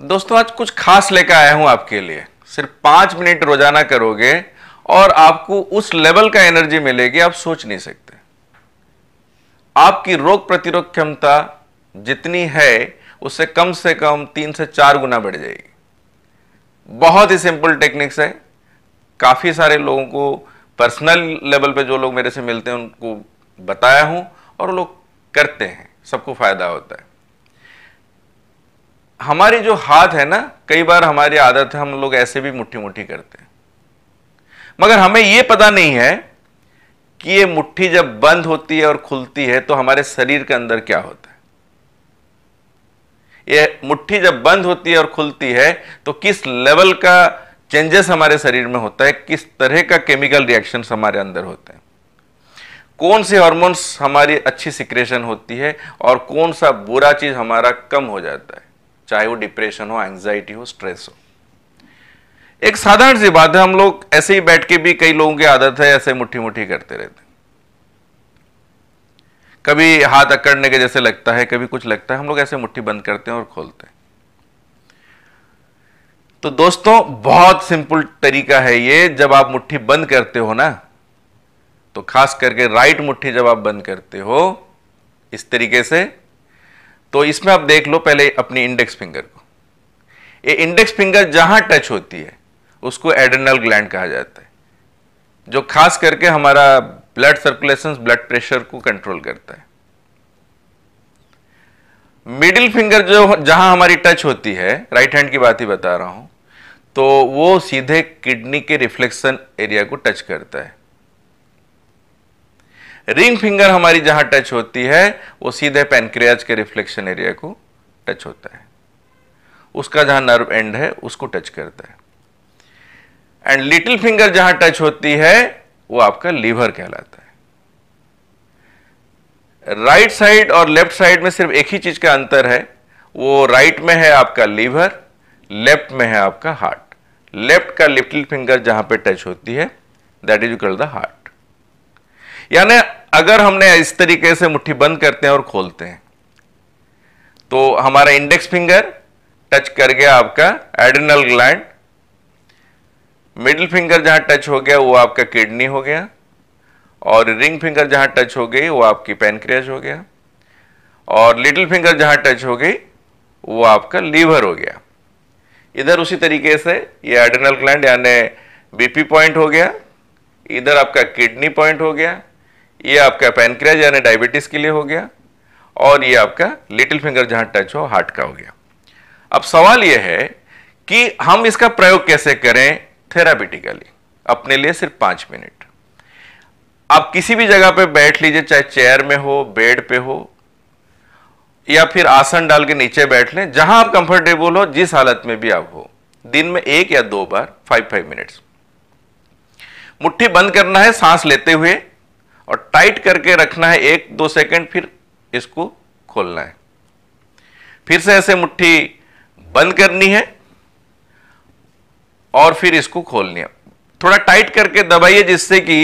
दोस्तों आज कुछ खास लेकर आया हूं आपके लिए सिर्फ पांच मिनट रोजाना करोगे और आपको उस लेवल का एनर्जी मिलेगी आप सोच नहीं सकते आपकी रोग प्रतिरोध क्षमता जितनी है उससे कम से कम तीन से चार गुना बढ़ जाएगी बहुत ही सिंपल टेक्निक्स है काफ़ी सारे लोगों को पर्सनल लेवल पे जो लोग मेरे से मिलते हैं उनको बताया हूं और लोग करते हैं सबको फ़ायदा होता है हमारी जो हाथ है ना कई बार हमारी आदत है हम लोग ऐसे भी मुट्ठी मुट्ठी करते हैं मगर हमें यह पता नहीं है कि ये मुट्ठी जब बंद होती है और खुलती है तो हमारे शरीर के अंदर क्या होता है ये मुट्ठी जब बंद होती है और खुलती है तो किस लेवल का चेंजेस हमारे शरीर में होता है किस तरह का केमिकल रिएक्शन हमारे अंदर होते हैं कौन से हॉर्मोन्स हमारी अच्छी सिक्रेशन होती है और कौन सा बुरा चीज़ हमारा कम हो जाता है चाहे वो डिप्रेशन हो एंग्जाइटी हो स्ट्रेस हो एक साधारण सी बात है हम लोग ऐसे ही बैठ के भी कई लोगों की आदत है ऐसे मुट्ठी मुट्ठी करते रहते हैं कभी हाथ अकड़ने के जैसे लगता है कभी कुछ लगता है हम लोग ऐसे मुट्ठी बंद करते हैं और खोलते हैं तो दोस्तों बहुत सिंपल तरीका है ये जब आप मुट्ठी बंद करते हो ना तो खास करके राइट मुट्ठी जब आप बंद करते हो इस तरीके से तो इसमें आप देख लो पहले अपनी इंडेक्स फिंगर को ये इंडेक्स फिंगर जहां टच होती है उसको एडेनल ग्लैंड कहा जाता है जो खास करके हमारा ब्लड सर्कुलेशन ब्लड प्रेशर को कंट्रोल करता है मिडिल फिंगर जो जहां हमारी टच होती है राइट हैंड की बात ही बता रहा हूं तो वो सीधे किडनी के रिफ्लेक्शन एरिया को टच करता है रिंग फिंगर हमारी जहां टच होती है वो सीधे पेनक्रियाज के रिफ्लेक्शन एरिया को टच होता है उसका जहां नर्व एंड है उसको टच करता है एंड लिटिल फिंगर जहां टच होती है वो आपका लीवर कहलाता है राइट साइड और लेफ्ट साइड में सिर्फ एक ही चीज का अंतर है वो राइट में है आपका लीवर लेफ्ट में है आपका हार्ट लेफ्ट का लिटिल फिंगर जहां पे टच होती है that is call the heart यानी अगर हमने इस तरीके से मुट्ठी बंद करते हैं और खोलते हैं तो हमारा इंडेक्स फिंगर टच कर गया आपका एडिनल ग्लैंड मिडिल फिंगर जहां टच हो गया वो आपका किडनी हो गया और रिंग फिंगर जहां टच हो गई वो आपकी पेनक्रियाज हो गया और लिटिल फिंगर जहां टच हो गई वो आपका लीवर हो गया इधर उसी तरीके से ये एडिनल ग्लैंड यानी बीपी पॉइंट हो गया इधर आपका किडनी पॉइंट हो गया ये आपका पैनक्रियाज यानी डायबिटीज़ के लिए हो गया और ये आपका लिटिल फिंगर जहां टच हो हार्ट का हो गया अब सवाल ये है कि हम इसका प्रयोग कैसे करें थेराबिटिकली अपने लिए सिर्फ पांच मिनट आप किसी भी जगह पे बैठ लीजिए चाहे चेयर में हो बेड पे हो या फिर आसन डाल के नीचे बैठ लें जहां आप कंफर्टेबल हो जिस हालत में भी आप हो दिन में एक या दो बार फाइव फाइव मिनट्स मुट्ठी बंद करना है सांस लेते हुए और टाइट करके रखना है एक दो सेकंड फिर इसको खोलना है फिर से ऐसे मुट्ठी बंद करनी है और फिर इसको खोलनी है थोड़ा टाइट करके दबाइए जिससे कि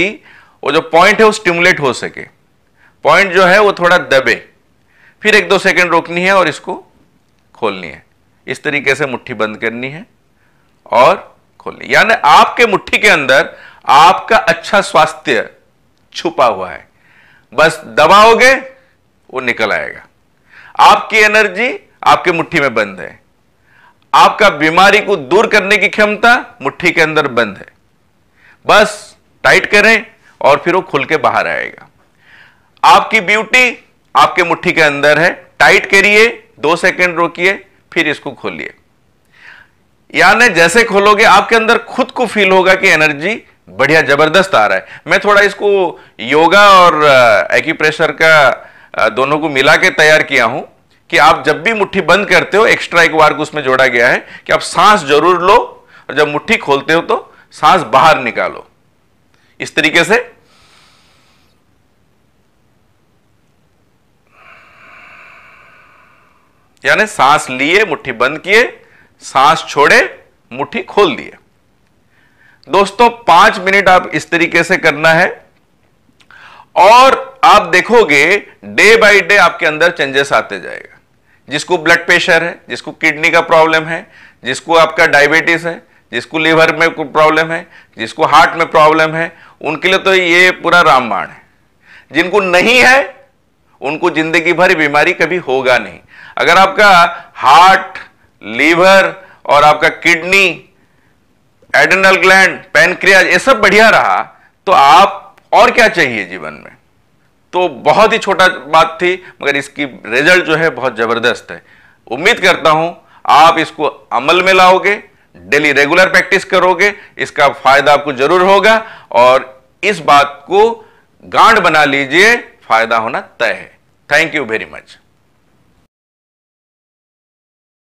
वो जो पॉइंट है वो स्टिमुलेट हो सके पॉइंट जो है वो थोड़ा दबे फिर एक दो सेकंड रोकनी है और इसको खोलनी है इस तरीके से मुट्ठी बंद करनी है और खोलनी यानी आपके मुट्ठी के अंदर आपका अच्छा स्वास्थ्य छुपा हुआ है बस दबाओगे वो निकल आएगा आपकी एनर्जी आपके मुट्ठी में बंद है आपका बीमारी को दूर करने की क्षमता मुट्ठी के अंदर बंद है बस टाइट करें और फिर वो खुल के बाहर आएगा आपकी ब्यूटी आपके मुट्ठी के अंदर है टाइट करिए दो सेकंड रोकिए फिर इसको खोलिए यानी जैसे खोलोगे आपके अंदर खुद को फील होगा कि एनर्जी बढ़िया जबरदस्त आ रहा है मैं थोड़ा इसको योगा और एक्यूप्रेशर का दोनों को मिला के तैयार किया हूं कि आप जब भी मुट्ठी बंद करते हो एक्स्ट्रा एक वार्क उसमें जोड़ा गया है कि आप सांस जरूर लो और जब मुट्ठी खोलते हो तो सांस बाहर निकालो इस तरीके से यानी सांस लिए मुट्ठी बंद किए सांस छोड़े मुट्ठी खोल दिए दोस्तों पांच मिनट आप इस तरीके से करना है और आप देखोगे डे बाय डे आपके अंदर चेंजेस आते जाएगा जिसको ब्लड प्रेशर है जिसको किडनी का प्रॉब्लम है जिसको आपका डायबिटीज है जिसको लीवर में प्रॉब्लम है जिसको हार्ट में प्रॉब्लम है उनके लिए तो ये पूरा रामबाण है जिनको नहीं है उनको जिंदगी भर बीमारी कभी होगा नहीं अगर आपका हार्ट लीवर और आपका किडनी एडनल ग्लैंड पैनक्रियाज ये सब बढ़िया रहा तो आप और क्या चाहिए जीवन में तो बहुत ही छोटा बात थी मगर इसकी रिजल्ट जो है बहुत ज़बरदस्त है उम्मीद करता हूं आप इसको अमल में लाओगे डेली रेगुलर प्रैक्टिस करोगे इसका फायदा आपको जरूर होगा और इस बात को गांड बना लीजिए फायदा होना तय है थैंक यू वेरी मच